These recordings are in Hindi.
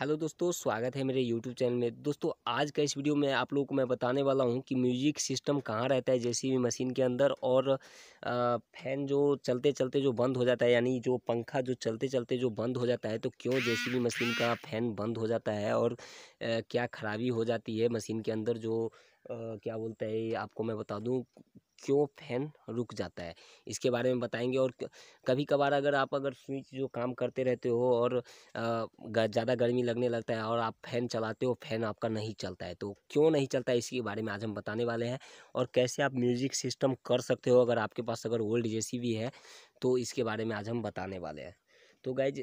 हेलो दोस्तों स्वागत है मेरे यूट्यूब चैनल में दोस्तों आज का इस वीडियो में आप लोगों को मैं बताने वाला हूं कि म्यूजिक सिस्टम कहाँ रहता है जैसी भी मशीन के अंदर और फैन जो चलते चलते जो बंद हो जाता है यानी जो पंखा जो चलते चलते जो बंद हो जाता है तो क्यों जैसी भी मशीन का फैन बंद हो जाता है और क्या ख़राबी हो जाती है मशीन के अंदर जो क्या बोलते हैं आपको मैं बता दूँ क्यों फैन रुक जाता है इसके बारे में बताएंगे और कभी कभार अगर आप अगर स्विच जो काम करते रहते हो और ज़्यादा गर्मी लगने लगता है और आप फैन चलाते हो फैन आपका नहीं चलता है तो क्यों नहीं चलता है इसके बारे में आज हम बताने वाले हैं और कैसे आप म्यूज़िक सिस्टम कर सकते हो अगर आपके पास अगर ओल्ड जे भी है तो इसके बारे में आज हम बताने वाले हैं तो गाइज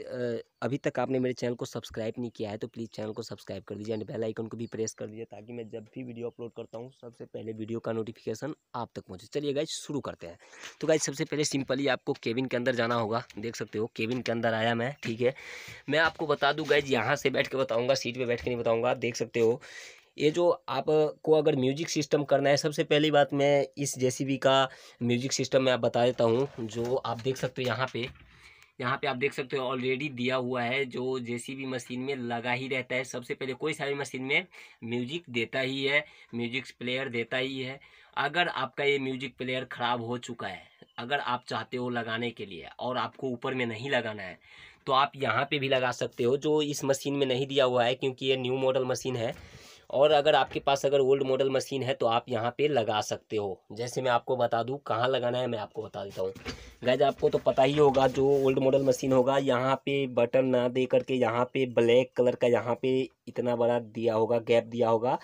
अभी तक आपने मेरे चैनल को सब्सक्राइब नहीं किया है तो प्लीज़ चैनल को सब्सक्राइब कर दीजिए एंड बेल आइकन को भी प्रेस कर दीजिए ताकि मैं जब भी वीडियो अपलोड करता हूँ सबसे पहले वीडियो का नोटिफिकेशन आप तक पहुँचे चलिए गाइज शुरू करते हैं तो गाइज सबसे पहले सिंपली आपको केबिन के अंदर जाना होगा देख सकते हो केबिन के अंदर आया मैं ठीक है मैं आपको बता दूँ गाइज यहाँ से बैठ के बताऊँगा सीट पर बैठ के नहीं बताऊँगा देख सकते हो ये जो आपको अगर म्यूजिक सिस्टम करना है सबसे पहली बात मैं इस जेसीबी का म्यूजिक सिस्टम मैं आप बता देता हूँ जो आप देख सकते हो यहाँ पे यहाँ पे आप देख सकते हो ऑलरेडी दिया हुआ है जो जेसीबी मशीन में लगा ही रहता है सबसे पहले कोई सारी मशीन में म्यूजिक देता ही है म्यूजिक प्लेयर देता ही है अगर आपका ये म्यूजिक प्लेयर ख़राब हो चुका है अगर आप चाहते हो लगाने के लिए और आपको ऊपर में नहीं लगाना है तो आप यहाँ पे भी लगा सकते हो जो इस मशीन में नहीं दिया हुआ है क्योंकि ये न्यू मॉडल मशीन है और अगर आपके पास अगर ओल्ड मॉडल मशीन है तो आप यहाँ पे लगा सकते हो जैसे मैं आपको बता दूँ कहाँ लगाना है मैं आपको बता देता हूँ गैज आपको तो पता ही होगा जो ओल्ड मॉडल मशीन होगा यहाँ पे बटन ना दे करके यहाँ पे ब्लैक कलर का यहाँ पे इतना बड़ा दिया होगा गैप दिया होगा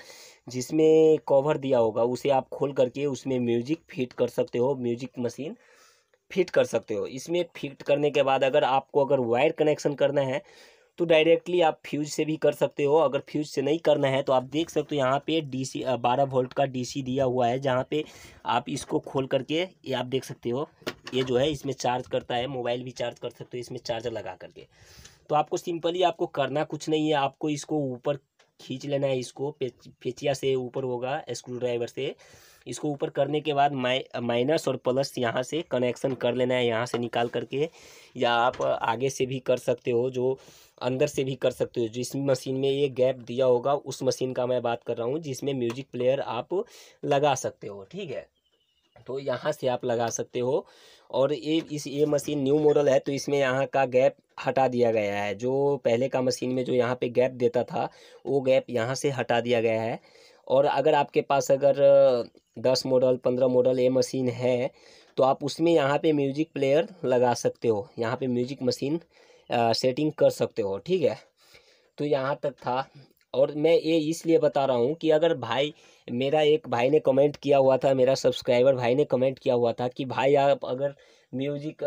जिसमें कवर दिया होगा उसे आप खोल करके उसमें म्यूजिक फिट कर सकते हो म्यूजिक मशीन फिट कर सकते हो इसमें फिट करने के बाद अगर आपको अगर वायर कनेक्शन करना है तो डायरेक्टली आप फ्यूज से भी कर सकते हो अगर फ्यूज से नहीं करना है तो आप देख सकते हो यहाँ पे डीसी 12 वोल्ट का डीसी दिया हुआ है जहाँ पे आप इसको खोल करके ये आप देख सकते हो ये जो है इसमें चार्ज करता है मोबाइल भी चार्ज कर सकते हो इसमें चार्जर लगा करके तो आपको सिंपली आपको करना कुछ नहीं है आपको इसको ऊपर खींच लेना है इसको पेचिया से ऊपर होगा स्क्रू ड्राइवर से इसको ऊपर करने के बाद माइ माइनस और प्लस यहाँ से कनेक्शन कर लेना है यहाँ से निकाल करके या आप आगे से भी कर सकते हो जो अंदर से भी कर सकते हो जिस मशीन में ये गैप दिया होगा उस मशीन का मैं बात कर रहा हूँ जिसमें म्यूजिक प्लेयर आप लगा सकते हो ठीक है तो यहाँ से आप लगा सकते हो और ये इस ये मशीन न्यू मॉडल है तो इसमें यहाँ का गैप हटा दिया गया है जो पहले का मशीन में जो यहाँ पे गैप देता था वो गैप यहाँ से हटा दिया गया है और अगर आपके पास अगर दस मॉडल पंद्रह मॉडल ये मशीन है तो आप उसमें यहाँ पे म्यूजिक प्लेयर लगा सकते हो यहाँ पे म्यूजिक मशीन सेटिंग कर सकते हो ठीक है तो यहाँ तक था और मैं ये इसलिए बता रहा हूँ कि अगर भाई मेरा एक भाई ने कमेंट किया हुआ था मेरा सब्सक्राइबर भाई ने कमेंट किया हुआ था कि भाई आप अगर म्यूजिक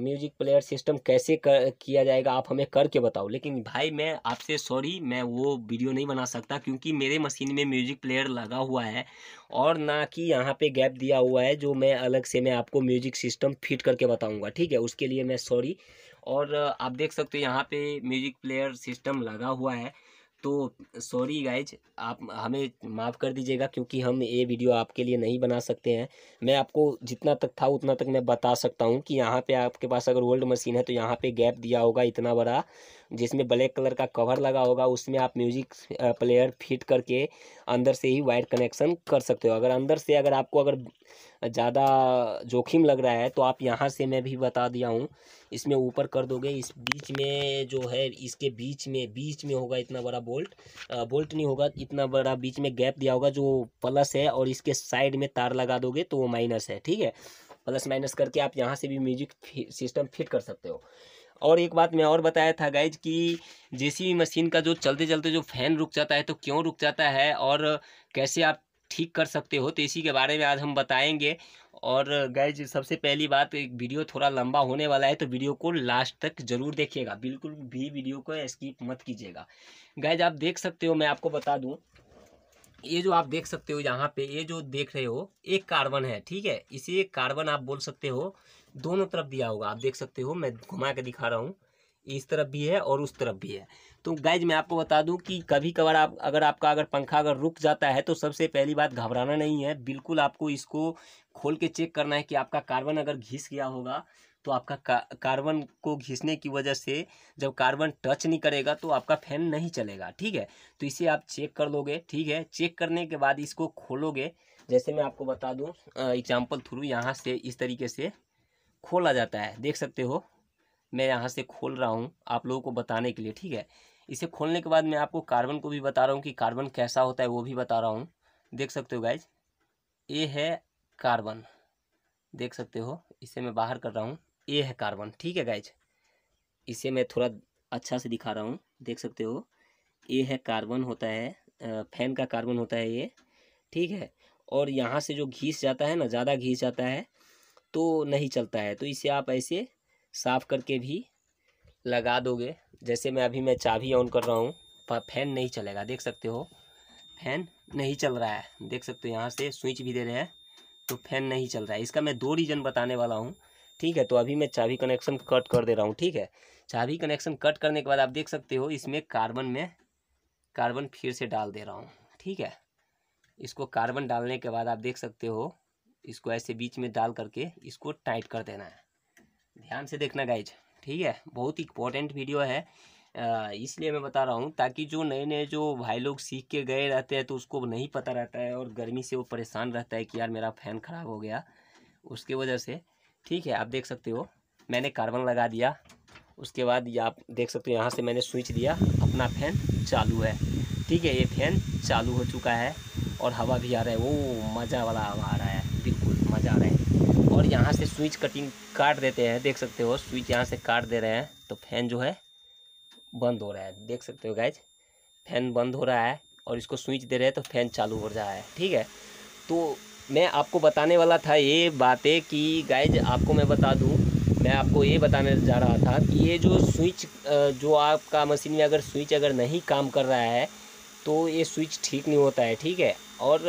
म्यूजिक प्लेयर सिस्टम कैसे कर, किया जाएगा आप हमें करके बताओ लेकिन भाई मैं आपसे सॉरी मैं वो वीडियो नहीं बना सकता क्योंकि मेरे मशीन में म्यूजिक प्लेयर लगा हुआ है और ना कि यहाँ पे गैप दिया हुआ है जो मैं अलग से मैं आपको म्यूजिक सिस्टम फिट करके बताऊँगा ठीक है उसके लिए मैं सॉरी और आप देख सकते हो यहाँ पे म्यूजिक प्लेयर सिस्टम लगा हुआ है तो सॉरी गाइज आप हमें माफ़ कर दीजिएगा क्योंकि हम ये वीडियो आपके लिए नहीं बना सकते हैं मैं आपको जितना तक था उतना तक मैं बता सकता हूँ कि यहाँ पे आपके पास अगर ओल्ड मशीन है तो यहाँ पे गैप दिया होगा इतना बड़ा जिसमें ब्लैक कलर का कवर लगा होगा उसमें आप म्यूजिक प्लेयर फिट करके अंदर से ही वायर कनेक्शन कर सकते हो अगर अंदर से अगर आपको अगर ज़्यादा जोखिम लग रहा है तो आप यहाँ से मैं भी बता दिया हूँ इसमें ऊपर कर दोगे इस बीच में जो है इसके बीच में बीच में होगा इतना बड़ा बोल्ट बोल्ट नहीं होगा इतना बड़ा बीच में गैप दिया होगा जो प्लस है और इसके साइड में तार लगा दोगे तो वो माइनस है ठीक है प्लस माइनस करके आप यहाँ से भी म्यूजिक सिस्टम फिट कर सकते हो और एक बात मैं और बताया था गाइज कि जेसीबी मशीन का जो चलते चलते जो फैन रुक जाता है तो क्यों रुक जाता है और कैसे आप ठीक कर सकते हो तो इसी के बारे में आज हम बताएंगे और गैज सबसे पहली बात वीडियो थोड़ा लंबा होने वाला है तो वीडियो को लास्ट तक जरूर देखिएगा बिल्कुल भी वीडियो को स्किप मत कीजिएगा गैज आप देख सकते हो मैं आपको बता दूँ ये जो आप देख सकते हो यहाँ पे ये जो देख रहे हो एक कार्बन है ठीक है इसे एक कार्बन आप बोल सकते हो दोनों तरफ दिया होगा आप देख सकते हो मैं घुमा के दिखा रहा हूँ इस तरफ भी है और उस तरफ भी है तो गाइज मैं आपको बता दूं कि कभी कभार आप अगर आपका अगर पंखा अगर रुक जाता है तो सबसे पहली बात घबराना नहीं है बिल्कुल आपको इसको खोल के चेक करना है कि आपका कार्बन अगर घिस गया होगा तो आपका का, कार्बन को घिसने की वजह से जब कार्बन टच नहीं करेगा तो आपका फैन नहीं चलेगा ठीक है तो इसे आप चेक कर लोगे ठीक है चेक करने के बाद इसको खोलोगे जैसे मैं आपको बता दूँ एग्जाम्पल थ्रू यहाँ से इस तरीके से खोला जाता है देख सकते हो मैं यहाँ से खोल रहा हूँ आप लोगों को बताने के लिए ठीक है इसे खोलने के बाद मैं आपको कार्बन को भी बता रहा हूँ कि कार्बन कैसा होता है वो भी बता रहा हूँ देख सकते हो गाइज ये है कार्बन देख सकते हो इसे मैं बाहर कर रहा हूँ ये है कार्बन ठीक है गाइज इसे मैं थोड़ा अच्छा से दिखा रहा हूँ देख सकते हो ये है कार्बन होता है फैन का कार्बन होता है ये ठीक है और यहाँ से जो घीस जाता है ना ज़्यादा घीस जाता है तो नहीं चलता है तो इसे आप ऐसे साफ़ करके भी लगा दोगे जैसे मैं अभी मैं चाबी ऑन कर रहा हूँ पर फैन नहीं चलेगा देख सकते हो फैन नहीं चल रहा है देख सकते हो यहाँ से स्विच भी दे रहे हैं तो फैन नहीं चल रहा है इसका मैं दो रीज़न बताने वाला हूँ ठीक है तो अभी मैं चाबी कनेक्शन कट कर दे रहा हूँ ठीक है चाबी कनेक्शन कट करने के बाद आप देख सकते हो इसमें कार्बन में कार्बन फिर से डाल दे रहा हूँ ठीक है इसको कार्बन डालने के बाद आप देख सकते हो इसको ऐसे बीच में डाल करके इसको टाइट कर देना है ध्यान से देखना गाइज ठीक है बहुत इंपॉर्टेंट वीडियो है इसलिए मैं बता रहा हूँ ताकि जो नए नए जो भाई लोग सीख के गए रहते हैं तो उसको नहीं पता रहता है और गर्मी से वो परेशान रहता है कि यार मेरा फ़ैन ख़राब हो गया उसके वजह से ठीक है आप देख सकते हो मैंने कार्बन लगा दिया उसके बाद ये आप देख सकते हो यहाँ से मैंने स्विच दिया अपना फ़ैन चालू है ठीक है ये फ़ैन चालू हो चुका है और हवा भी आ रहा है वो मज़ा वाला हवा आ रहा है मज़ा आ रहा है और यहाँ से स्विच कटिंग काट देते हैं देख सकते हो स्विच यहाँ से काट दे रहे हैं तो फैन जो है बंद हो रहा है देख सकते हो गैज फैन बंद हो रहा है और इसको स्विच दे रहे हैं तो फैन चालू हो रहा है ठीक है तो मैं आपको बताने वाला था ये बातें कि गैज आपको मैं बता दूँ मैं आपको ये बताने जा रहा था कि ये जो स्विच जो आपका मशीन में अगर स्विच अगर नहीं काम कर रहा है तो ये स्विच ठीक नहीं होता है ठीक है और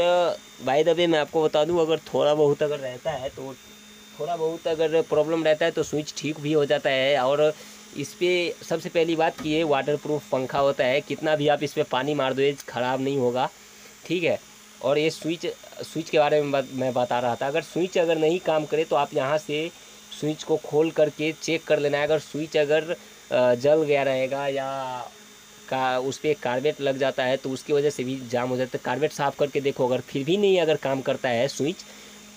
भाई दबे मैं आपको बता दूं अगर थोड़ा बहुत अगर रहता है तो थोड़ा बहुत अगर प्रॉब्लम रहता है तो स्विच ठीक भी हो जाता है और इस पर सबसे पहली बात कि ये वाटर प्रूफ पंखा होता है कितना भी आप इस पर पानी मार दो ये ख़राब नहीं होगा ठीक है और ये स्विच स्विच के बारे में बा, मैं बता रहा था अगर स्विच अगर नहीं काम करे तो आप यहाँ से स्विच को खोल करके चेक कर लेना है अगर स्विच अगर जल गया रहेगा या का उस पर कार्बेट लग जाता है तो उसकी वजह से भी जाम हो जाता है कार्बेट साफ़ करके देखो अगर फिर भी नहीं अगर काम करता है स्विच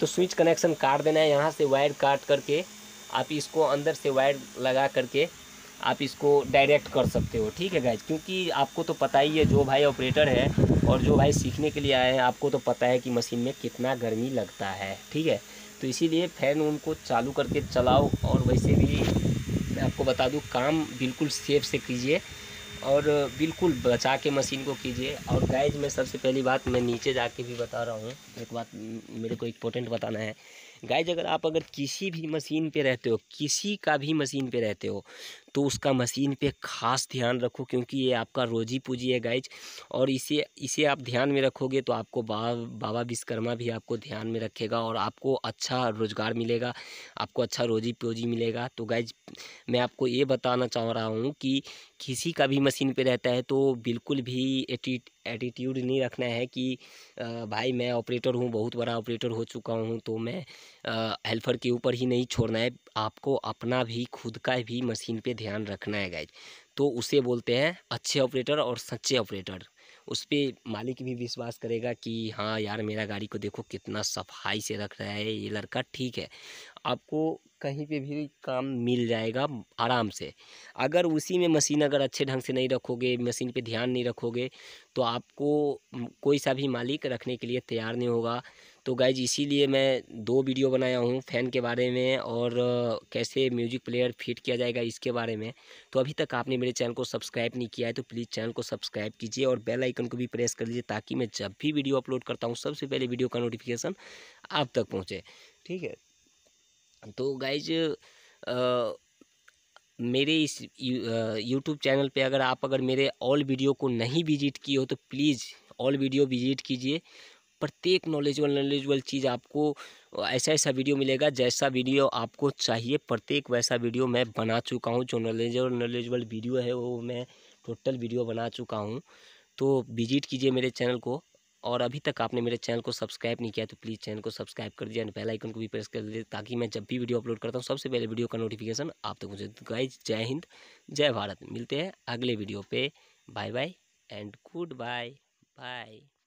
तो स्विच कनेक्शन काट देना है यहाँ से वायर काट करके आप इसको अंदर से वायर लगा करके आप इसको डायरेक्ट कर सकते हो ठीक है गाइज क्योंकि आपको तो पता ही है जो भाई ऑपरेटर है और जो भाई सीखने के लिए आए हैं आपको तो पता है कि मशीन में कितना गर्मी लगता है ठीक है तो इसीलिए फ़ैन उनको चालू करके चलाओ और वैसे भी मैं आपको बता दूँ काम बिल्कुल सेफ से कीजिए और बिल्कुल बचा के मशीन को कीजिए और गाइज में सबसे पहली बात मैं नीचे जाके भी बता रहा हूँ एक बात मेरे को इम्पोर्टेंट बताना है गाइज अगर आप अगर किसी भी मशीन पे रहते हो किसी का भी मशीन पे रहते हो तो उसका मशीन पे खास ध्यान रखो क्योंकि ये आपका रोजी पूजी है गाइज और इसे इसे आप ध्यान में रखोगे तो आपको बा, बाबा विश्वकर्मा भी आपको ध्यान में रखेगा और आपको अच्छा रोज़गार मिलेगा आपको अच्छा रोजी पूजी मिलेगा तो गाइज मैं आपको ये बताना चाह रहा हूँ कि किसी का भी मशीन पे रहता है तो बिल्कुल भी एटी एटीट्यूड नहीं रखना है कि भाई मैं ऑपरेटर हूँ बहुत बड़ा ऑपरेटर हो चुका हूँ तो मैं हेल्पर के ऊपर ही नहीं छोड़ना है आपको अपना भी खुद का भी मशीन पे ध्यान रखना है गाइज तो उसे बोलते हैं अच्छे ऑपरेटर और सच्चे ऑपरेटर उस पर मालिक भी विश्वास करेगा कि हाँ यार मेरा गाड़ी को देखो कितना सफाई से रख रहा है ये लड़का ठीक है आपको कहीं पे भी काम मिल जाएगा आराम से अगर उसी में मशीन अगर अच्छे ढंग से नहीं रखोगे मशीन पे ध्यान नहीं रखोगे तो आपको कोई सा भी मालिक रखने के लिए तैयार नहीं होगा तो गाइज इसीलिए मैं दो वीडियो बनाया हूँ फ़ैन के बारे में और कैसे म्यूजिक प्लेयर फिट किया जाएगा इसके बारे में तो अभी तक आपने मेरे चैनल को सब्सक्राइब नहीं किया है तो प्लीज़ चैनल को सब्सक्राइब कीजिए और बेल आइकन को भी प्रेस कर लीजिए ताकि मैं जब भी वीडियो अपलोड करता हूँ सबसे पहले वीडियो का नोटिफिकेशन आप तक पहुँचे ठीक है तो गाइज मेरे इस यूट्यूब चैनल पर अगर आप अगर मेरे ऑल वीडियो को नहीं विजिट किए हो तो प्लीज़ ऑल वीडियो विजिट कीजिए प्रत्येक नॉलेजबल नॉलेजबल चीज़ आपको ऐसा ऐसा वीडियो मिलेगा जैसा वीडियो आपको चाहिए प्रत्येक वैसा वीडियो मैं बना चुका हूँ जो नॉलेजबल नॉलेजबल वीडियो है वो मैं टोटल वीडियो बना चुका हूँ तो विजिट कीजिए मेरे चैनल को और अभी तक आपने मेरे चैनल को सब्सक्राइब नहीं किया तो प्लीज़ चैनल को सब्सक्राइब कर दिया बेल आइकन को भी प्रेस कर दीजिए ताकि मैं जब भी वीडियो अपलोड करता हूँ सबसे पहले वीडियो का नोटिफिकेशन आप तक तो मुझे गाइज जय हिंद जय भारत मिलते हैं अगले वीडियो पे bye bye and good bye bye